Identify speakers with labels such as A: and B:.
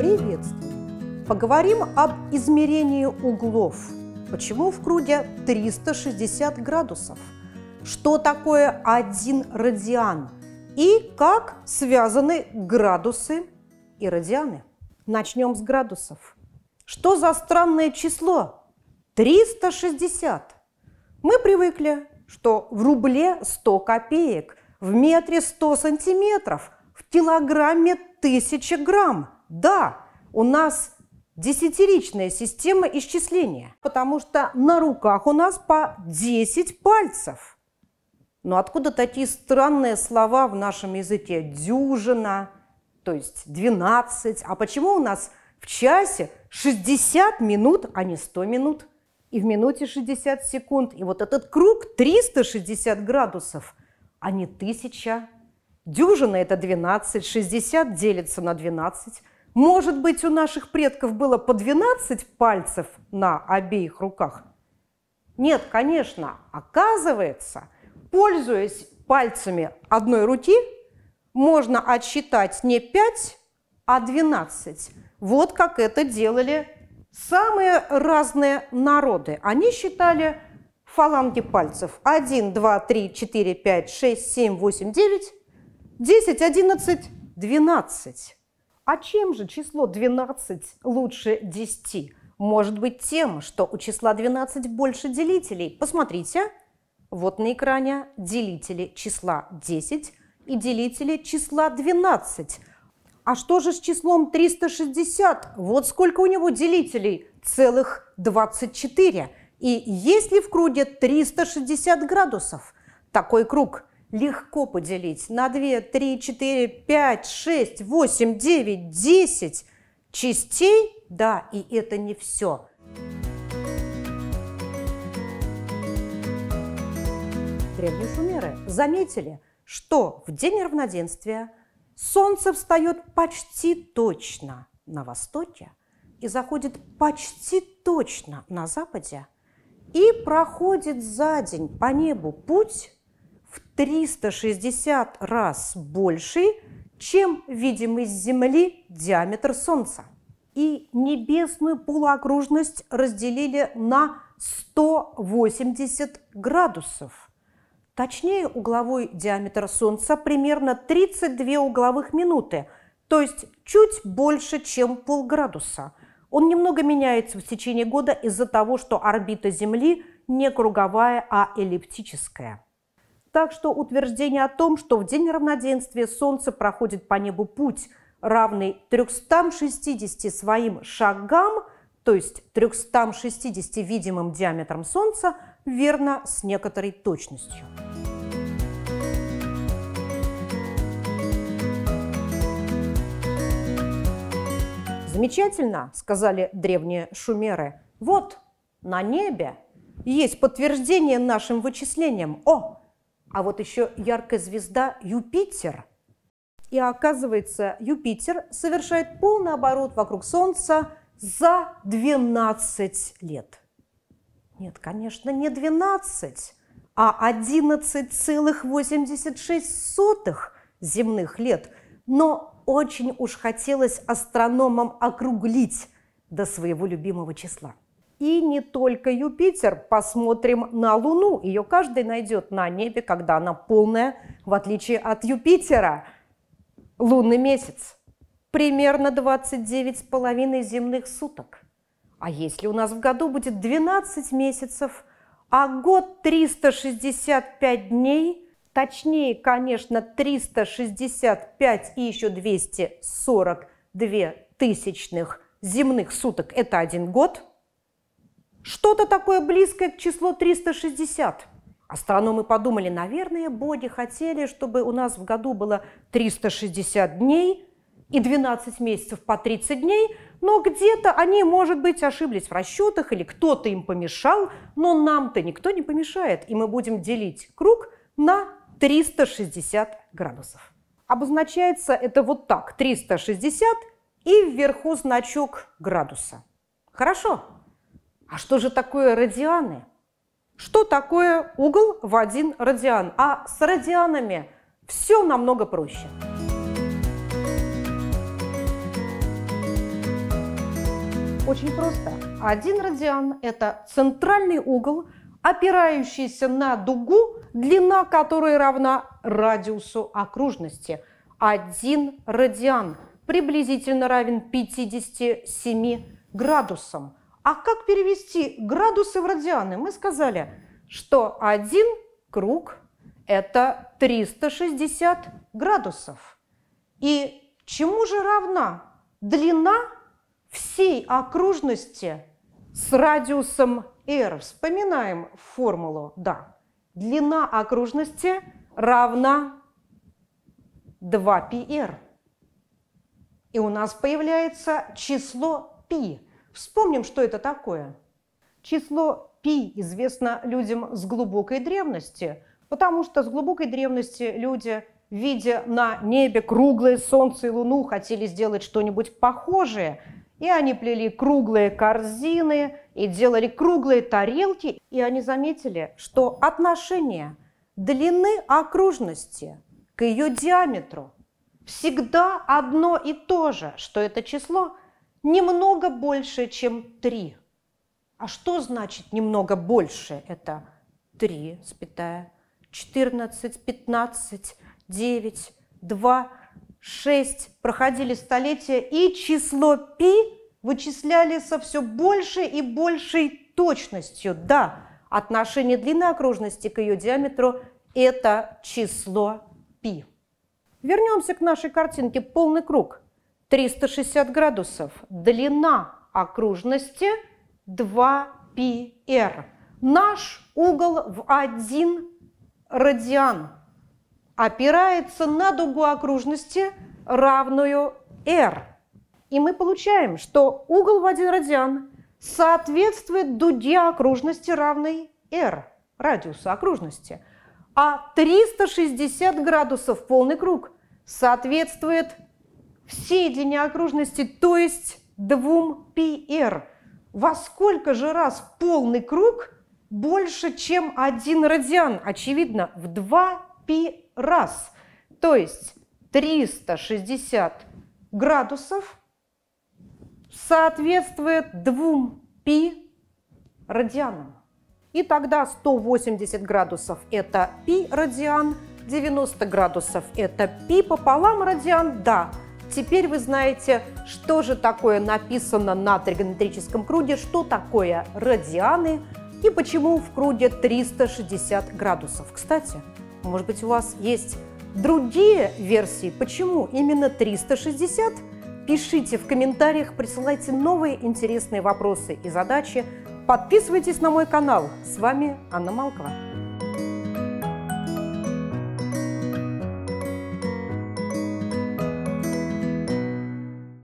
A: Приветствую! Поговорим об измерении углов. Почему в круге 360 градусов? Что такое один радиан? И как связаны градусы и радианы? Начнем с градусов. Что за странное число? 360. Мы привыкли, что в рубле 100 копеек, в метре 100 сантиметров, в килограмме 1000 грамм да, у нас десятиричная система исчисления, потому что на руках у нас по 10 пальцев. Но откуда такие странные слова в нашем языке? Дюжина, то есть 12. А почему у нас в часе 60 минут, а не 100 минут? И в минуте 60 секунд. И вот этот круг 360 градусов, а не 1000. Дюжина – это 12, 60 делится на 12 – может быть, у наших предков было по 12 пальцев на обеих руках? Нет, конечно, оказывается, пользуясь пальцами одной руки, можно отсчитать не 5, а 12. Вот как это делали самые разные народы. Они считали фаланги пальцев 1, 2, 3, 4, 5, 6, 7, 8, 9, 10, 11, 12. А чем же число 12 лучше 10? Может быть тем, что у числа 12 больше делителей. Посмотрите, вот на экране делители числа 10 и делители числа 12. А что же с числом 360? Вот сколько у него делителей? Целых 24. И есть ли в круге 360 градусов? Такой круг легко поделить на 2, 3, 4, 5, 6, 8, 9, 10 частей. Да, и это не все. Древние шумеры заметили, что в день равноденствия солнце встает почти точно на востоке и заходит почти точно на западе и проходит за день по небу путь в 360 раз больше, чем видимый с Земли диаметр Солнца. И небесную полуокружность разделили на 180 градусов. Точнее, угловой диаметр Солнца примерно 32 угловых минуты, то есть чуть больше, чем полградуса. Он немного меняется в течение года из-за того, что орбита Земли не круговая, а эллиптическая. Так что утверждение о том, что в день равноденствия Солнце проходит по небу путь, равный 360 своим шагам, то есть 360 видимым диаметром Солнца, верно с некоторой точностью. Замечательно, сказали древние шумеры. Вот на небе есть подтверждение нашим вычислениям. О, а вот еще яркая звезда Юпитер. И оказывается, Юпитер совершает полный оборот вокруг Солнца за 12 лет. Нет, конечно, не 12, а 11,86 земных лет. Но очень уж хотелось астрономам округлить до своего любимого числа. И не только Юпитер. Посмотрим на Луну. Ее каждый найдет на небе, когда она полная, в отличие от Юпитера. Лунный месяц. Примерно 29,5 земных суток. А если у нас в году будет 12 месяцев, а год 365 дней, точнее, конечно, 365 и еще 242 тысячных земных суток – это один год – что-то такое близкое к числу 360. Астрономы подумали, наверное, боги хотели, чтобы у нас в году было 360 дней и 12 месяцев по 30 дней, но где-то они, может быть, ошиблись в расчетах или кто-то им помешал, но нам-то никто не помешает, и мы будем делить круг на 360 градусов. Обозначается это вот так, 360 и вверху значок градуса. Хорошо? А что же такое радианы? Что такое угол в один радиан? А с радианами все намного проще. Очень просто. Один радиан – это центральный угол, опирающийся на дугу, длина которой равна радиусу окружности. Один радиан приблизительно равен 57 градусам – а как перевести градусы в радианы? Мы сказали, что один круг – это 360 градусов. И чему же равна длина всей окружности с радиусом r? Вспоминаем формулу, да. Длина окружности равна 2πr. И у нас появляется число π. Вспомним, что это такое. Число пи известно людям с глубокой древности, потому что с глубокой древности люди, видя на небе круглое солнце и луну, хотели сделать что-нибудь похожее, и они плели круглые корзины и делали круглые тарелки, и они заметили, что отношение длины окружности к ее диаметру всегда одно и то же, что это число немного больше, чем 3. А что значит немного больше? Это 3, спятая, 14, 15, 9, 2, 6. Проходили столетия, и число пи вычисляли со все большей и большей точностью. Да, отношение длины окружности к ее диаметру – это число пи. Вернемся к нашей картинке «Полный круг». 360 градусов. Длина окружности 2πr. Наш угол в 1 радиан опирается на дугу окружности, равную r. И мы получаем, что угол в 1 радиан соответствует дуге окружности, равной r, радиуса окружности. А 360 градусов полный круг соответствует все длине окружности, то есть 2 πr. Во сколько же раз полный круг больше, чем один радиан? Очевидно, в 2 пи раз. То есть 360 градусов соответствует 2 пи радианам. И тогда 180 градусов – это пи радиан, 90 градусов – это пи пополам радиан, да – Теперь вы знаете, что же такое написано на тригонометрическом круге, что такое радианы и почему в круге 360 градусов. Кстати, может быть, у вас есть другие версии, почему именно 360? Пишите в комментариях, присылайте новые интересные вопросы и задачи. Подписывайтесь на мой канал. С вами Анна Малкова.